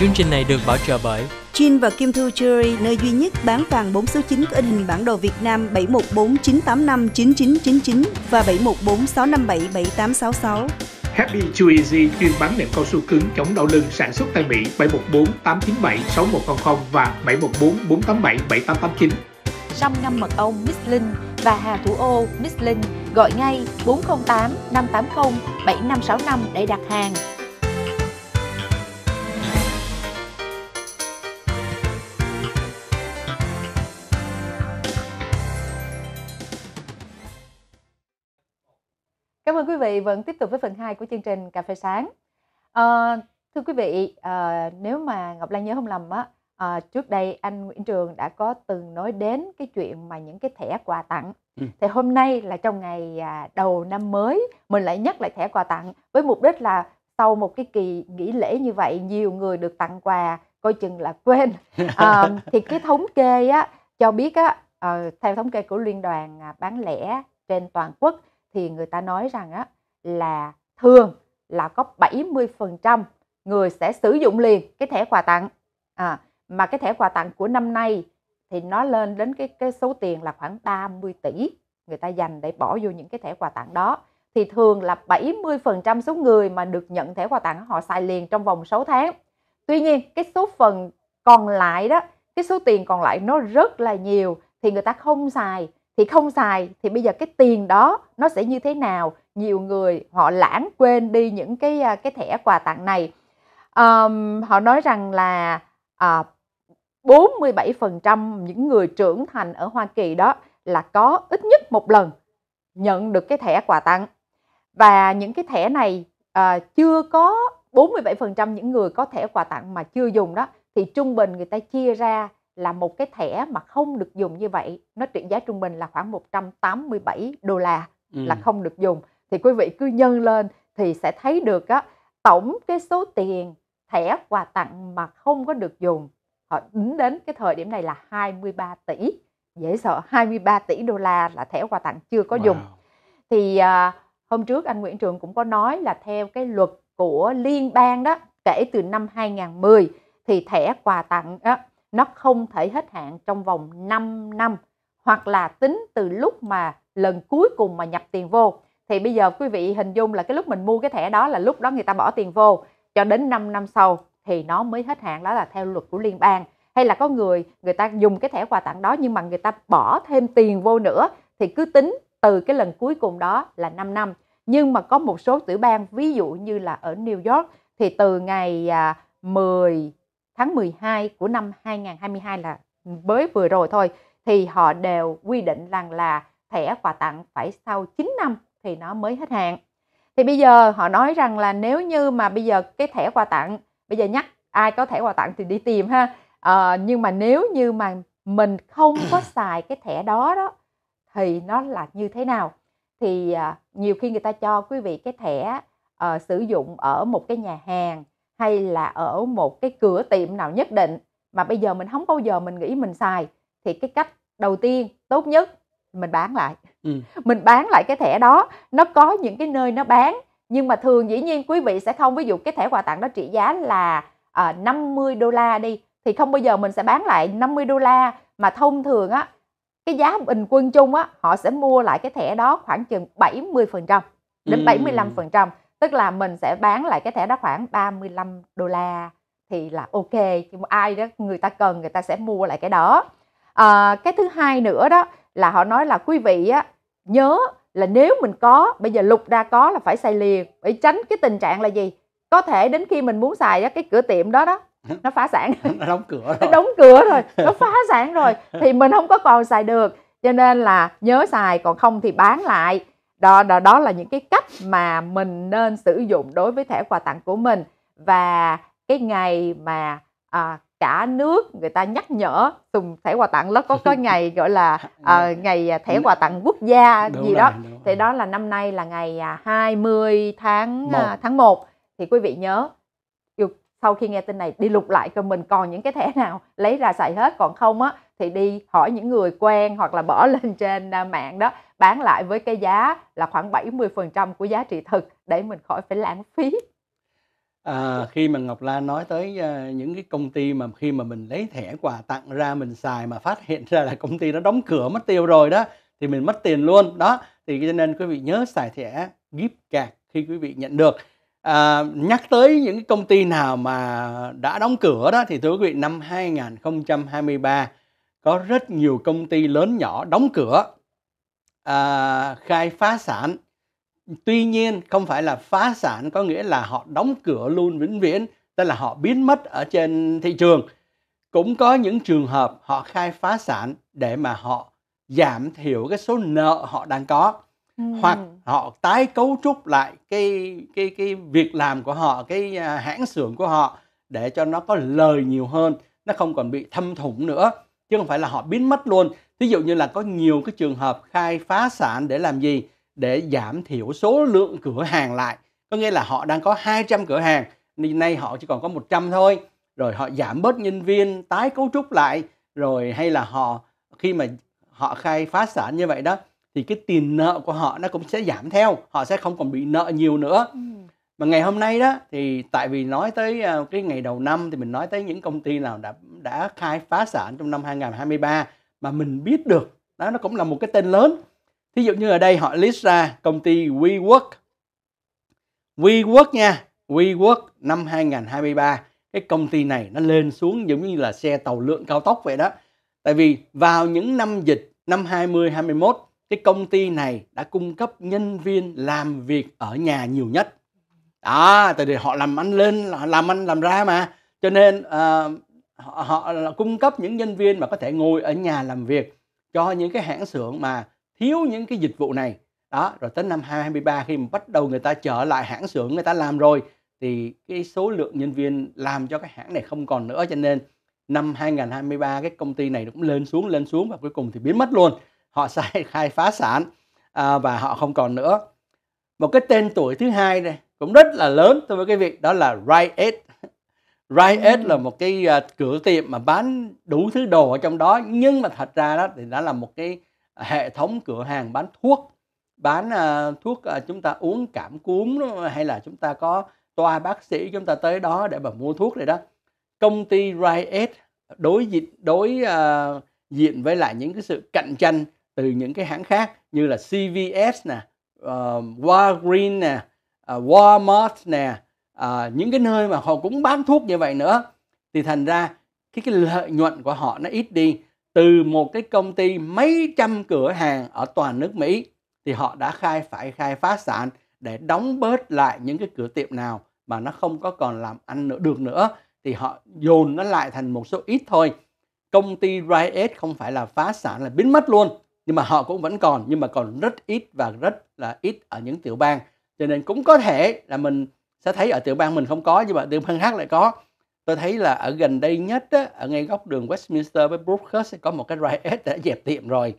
Chương trình này được bảo trợ bởi Chin và Kim Thu Jewelry, nơi duy nhất bán vàng 4 số 9 có in hình bản đồ Việt Nam 7149859999 và 7146577866. Happy Chew Easy chuyên bán nệm cao su cứng chống đau lưng sản xuất tại Mỹ 714 897 6100 và 714 487 7889. Sâm ngâm mật ong Miss Linh và Hà Thủ Ô Miss Linh gọi ngay 408 580 7565 để đặt hàng. ơn quý vị vẫn tiếp tục với phần 2 của chương trình Cà phê sáng. À, thưa quý vị, à, nếu mà Ngọc Lan nhớ không lầm á, à, trước đây anh Nguyễn Trường đã có từng nói đến cái chuyện mà những cái thẻ quà tặng. Ừ. Thì hôm nay là trong ngày à, đầu năm mới, mình lại nhắc lại thẻ quà tặng với mục đích là sau một cái kỳ nghỉ lễ như vậy, nhiều người được tặng quà, coi chừng là quên. À, thì cái thống kê á cho biết á, à, theo thống kê của liên đoàn à, bán lẻ trên toàn quốc thì người ta nói rằng á là thường là có 70% người sẽ sử dụng liền cái thẻ quà tặng à, mà cái thẻ quà tặng của năm nay thì nó lên đến cái cái số tiền là khoảng 30 tỷ người ta dành để bỏ vô những cái thẻ quà tặng đó thì thường là 70% số người mà được nhận thẻ quà tặng họ xài liền trong vòng 6 tháng. Tuy nhiên, cái số phần còn lại đó, cái số tiền còn lại nó rất là nhiều thì người ta không xài thì không xài thì bây giờ cái tiền đó nó sẽ như thế nào nhiều người họ lãng quên đi những cái à, cái thẻ quà tặng này um, họ nói rằng là uh, à, 47% những người trưởng thành ở Hoa Kỳ đó là có ít nhất một lần nhận được cái thẻ quà tặng và những cái thẻ này uh, chưa có 47% những người có thẻ quà tặng mà chưa dùng đó thì trung bình người ta chia ra là một cái thẻ mà không được dùng như vậy nó trị giá trung bình là khoảng 187 đô la ừ. là không được dùng thì quý vị cứ nhân lên thì sẽ thấy được á tổng cái số tiền thẻ quà tặng mà không có được dùng họ tính đến cái thời điểm này là 23 tỷ dễ sợ 23 tỷ đô la là thẻ quà tặng chưa có wow. dùng thì à, hôm trước anh Nguyễn Trường cũng có nói là theo cái luật của liên bang đó kể từ năm 2010 thì thẻ quà tặng á, nó không thể hết hạn trong vòng 5 năm hoặc là tính từ lúc mà lần cuối cùng mà nhập tiền vô thì bây giờ quý vị hình dung là cái lúc mình mua cái thẻ đó là lúc đó người ta bỏ tiền vô cho đến 5 năm sau thì nó mới hết hạn đó là theo luật của liên bang hay là có người người ta dùng cái thẻ quà tặng đó nhưng mà người ta bỏ thêm tiền vô nữa thì cứ tính từ cái lần cuối cùng đó là 5 năm nhưng mà có một số tiểu bang ví dụ như là ở New York thì từ ngày 10 à, tháng 12 của năm 2022 là mới vừa rồi thôi thì họ đều quy định rằng là thẻ quà tặng phải sau 9 năm thì nó mới hết hạn. Thì bây giờ họ nói rằng là nếu như mà bây giờ cái thẻ quà tặng bây giờ nhắc ai có thẻ quà tặng thì đi tìm ha. À, nhưng mà nếu như mà mình không có xài cái thẻ đó đó thì nó là như thế nào? Thì à, nhiều khi người ta cho quý vị cái thẻ à, sử dụng ở một cái nhà hàng hay là ở một cái cửa tiệm nào nhất định mà bây giờ mình không bao giờ mình nghĩ mình xài thì cái cách đầu tiên tốt nhất mình bán lại ừ. mình bán lại cái thẻ đó nó có những cái nơi nó bán nhưng mà thường dĩ nhiên quý vị sẽ không ví dụ cái thẻ quà tặng đó trị giá là uh, ờ, 50 đô la đi thì không bao giờ mình sẽ bán lại 50 đô la mà thông thường á cái giá bình quân chung á họ sẽ mua lại cái thẻ đó khoảng chừng 70 phần trăm đến 75 tức là mình sẽ bán lại cái thẻ đó khoảng 35 đô la thì là ok ai đó người ta cần người ta sẽ mua lại cái đó à, cái thứ hai nữa đó là họ nói là quý vị á, nhớ là nếu mình có bây giờ lục ra có là phải xài liền để tránh cái tình trạng là gì có thể đến khi mình muốn xài á, cái cửa tiệm đó đó nó phá sản nó đóng cửa rồi. nó đóng cửa rồi nó phá sản rồi thì mình không có còn xài được cho nên là nhớ xài còn không thì bán lại đó đó đó là những cái cách mà mình nên sử dụng đối với thẻ quà tặng của mình và cái ngày mà à, cả nước người ta nhắc nhở dùng thẻ quà tặng nó có có ngày gọi là uh, ngày thẻ quà tặng quốc gia đúng gì rồi, đó đúng thì đó là năm nay là ngày 20 à, tháng 1. À, tháng 1 thì quý vị nhớ sau khi nghe tin này đi lục lại cho mình còn những cái thẻ nào lấy ra xài hết còn không á thì đi hỏi những người quen hoặc là bỏ lên trên mạng đó bán lại với cái giá là khoảng 70% của giá trị thực để mình khỏi phải lãng phí. À, khi mà Ngọc Lan nói tới uh, những cái công ty mà khi mà mình lấy thẻ quà tặng ra mình xài mà phát hiện ra là công ty đó đóng cửa mất tiêu rồi đó thì mình mất tiền luôn đó thì cho nên quý vị nhớ xài thẻ gift card khi quý vị nhận được à, nhắc tới những cái công ty nào mà đã đóng cửa đó thì thưa quý vị năm 2023 có rất nhiều công ty lớn nhỏ đóng cửa à, khai phá sản tuy nhiên không phải là phá sản có nghĩa là họ đóng cửa luôn vĩnh viễn tức là họ biến mất ở trên thị trường cũng có những trường hợp họ khai phá sản để mà họ giảm thiểu cái số nợ họ đang có ừ. hoặc họ tái cấu trúc lại cái cái cái việc làm của họ cái à, hãng xưởng của họ để cho nó có lời nhiều hơn nó không còn bị thâm thủng nữa chứ không phải là họ biến mất luôn Ví dụ như là có nhiều cái trường hợp khai phá sản để làm gì? Để giảm thiểu số lượng cửa hàng lại. Có nghĩa là họ đang có 200 cửa hàng, nay họ chỉ còn có 100 thôi. Rồi họ giảm bớt nhân viên, tái cấu trúc lại. Rồi hay là họ khi mà họ khai phá sản như vậy đó thì cái tiền nợ của họ nó cũng sẽ giảm theo họ sẽ không còn bị nợ nhiều nữa ừ. mà ngày hôm nay đó thì tại vì nói tới à, cái ngày đầu năm thì mình nói tới những công ty nào đã đã khai phá sản trong năm 2023 mà mình biết được đó nó cũng là một cái tên lớn thí dụ như ở đây họ list ra công ty WeWork WeWork nha WeWork năm 2023 cái công ty này nó lên xuống giống như là xe tàu lượn cao tốc vậy đó tại vì vào những năm dịch năm 20 21 cái công ty này đã cung cấp nhân viên làm việc ở nhà nhiều nhất đó tại vì họ làm ăn lên làm ăn làm ra mà cho nên uh, họ, là cung cấp những nhân viên mà có thể ngồi ở nhà làm việc cho những cái hãng xưởng mà thiếu những cái dịch vụ này đó rồi tới năm 2023 khi mà bắt đầu người ta trở lại hãng xưởng người ta làm rồi thì cái số lượng nhân viên làm cho cái hãng này không còn nữa cho nên năm 2023 cái công ty này cũng lên xuống lên xuống và cuối cùng thì biến mất luôn họ sai khai phá sản à, và họ không còn nữa một cái tên tuổi thứ hai này cũng rất là lớn tôi với cái việc đó là Rite Rite là một cái à, cửa tiệm mà bán đủ thứ đồ ở trong đó nhưng mà thật ra đó thì đã là một cái hệ thống cửa hàng bán thuốc bán uh, thuốc uh, chúng ta uống cảm cúm hay là chúng ta có toa bác sĩ chúng ta tới đó để mà mua thuốc này đó công ty Rite đối diện đối uh, diện với lại những cái sự cạnh tranh từ những cái hãng khác như là CVS nè, uh, Walgreens nè, uh, Walmart nè, à, những cái nơi mà họ cũng bán thuốc như vậy nữa thì thành ra cái, cái lợi nhuận của họ nó ít đi từ một cái công ty mấy trăm cửa hàng ở toàn nước Mỹ thì họ đã khai phải khai phá sản để đóng bớt lại những cái cửa tiệm nào mà nó không có còn làm ăn nữa được nữa thì họ dồn nó lại thành một số ít thôi công ty Riot không phải là phá sản là biến mất luôn nhưng mà họ cũng vẫn còn nhưng mà còn rất ít và rất là ít ở những tiểu bang cho nên cũng có thể là mình sẽ thấy ở tiểu bang mình không có nhưng mà tiểu bang khác lại có tôi thấy là ở gần đây nhất á, ở ngay góc đường Westminster với Brookhurst sẽ có một cái riot đã dẹp tiệm rồi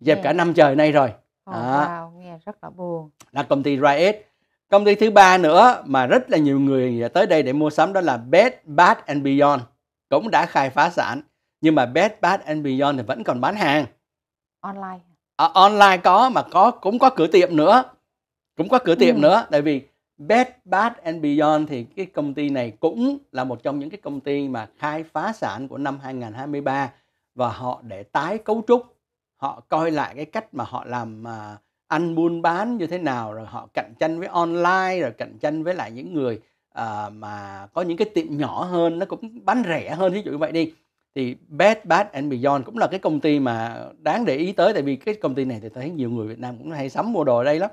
dẹp yeah. cả năm trời nay rồi oh, à. wow, nghe rất là buồn là công ty riot công ty thứ ba nữa mà rất là nhiều người tới đây để mua sắm đó là Bed Bath and Beyond cũng đã khai phá sản nhưng mà Bed Bath and Beyond thì vẫn còn bán hàng online à, online có mà có cũng có cửa tiệm nữa cũng có cửa tiệm ừ. nữa tại vì Bed Bath and Beyond thì cái công ty này cũng là một trong những cái công ty mà khai phá sản của năm 2023 và họ để tái cấu trúc, họ coi lại cái cách mà họ làm à, ăn buôn bán như thế nào rồi họ cạnh tranh với online rồi cạnh tranh với lại những người à, mà có những cái tiệm nhỏ hơn nó cũng bán rẻ hơn ví dụ như vậy đi thì Bed Bath and Beyond cũng là cái công ty mà đáng để ý tới tại vì cái công ty này thì thấy nhiều người Việt Nam cũng hay sắm mua đồ ở đây lắm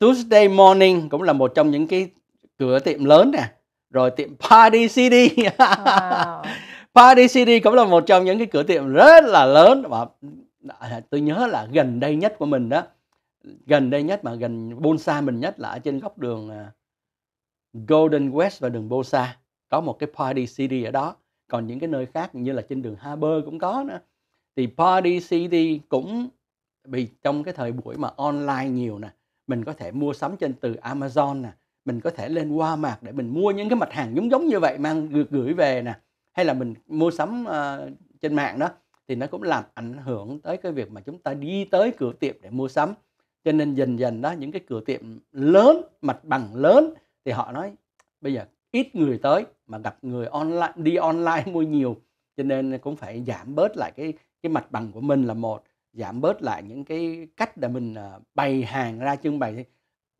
Tuesday Morning cũng là một trong những cái cửa tiệm lớn nè rồi tiệm Party City wow. Party City cũng là một trong những cái cửa tiệm rất là lớn và tôi nhớ là gần đây nhất của mình đó gần đây nhất mà gần Bonsa mình nhất là ở trên góc đường à, Golden West và đường Bosa có một cái Party City ở đó còn những cái nơi khác như là trên đường Harbor cũng có nữa thì Party City cũng bị trong cái thời buổi mà online nhiều nè mình có thể mua sắm trên từ Amazon nè mình có thể lên Walmart để mình mua những cái mặt hàng giống giống như vậy mang gửi về nè hay là mình mua sắm uh, trên mạng đó thì nó cũng làm ảnh hưởng tới cái việc mà chúng ta đi tới cửa tiệm để mua sắm cho nên dần dần đó những cái cửa tiệm lớn mặt bằng lớn thì họ nói bây giờ ít người tới mà gặp người online đi online mua nhiều cho nên cũng phải giảm bớt lại cái cái mặt bằng của mình là một giảm bớt lại những cái cách để mình ờ, bày hàng ra trưng bày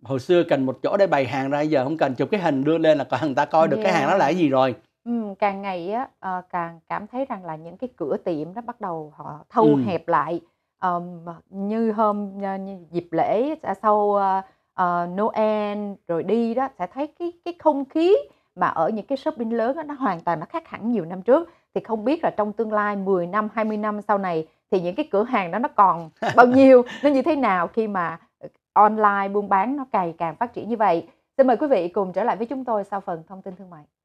hồi xưa cần một chỗ để bày hàng ra giờ không cần chụp cái hình đưa lên là người ta coi được yeah. cái hàng đó là cái gì rồi ừ, càng ngày á ờ, càng cảm thấy rằng là những cái cửa tiệm nó bắt đầu họ thâu ừ. hẹp lại um, như hôm ờ, như dịp lễ sau uh, uh, Noel rồi đi đó sẽ thấy cái cái không khí mà ở những cái shopping lớn đó, nó hoàn toàn nó khác hẳn nhiều năm trước thì không biết là trong tương lai 10 năm 20 năm sau này thì những cái cửa hàng đó nó còn bao nhiêu nó như thế nào khi mà ờ, online buôn bán nó ngày càng phát triển như vậy xin mời quý vị cùng trở lại với chúng tôi sau phần thông tin thương mại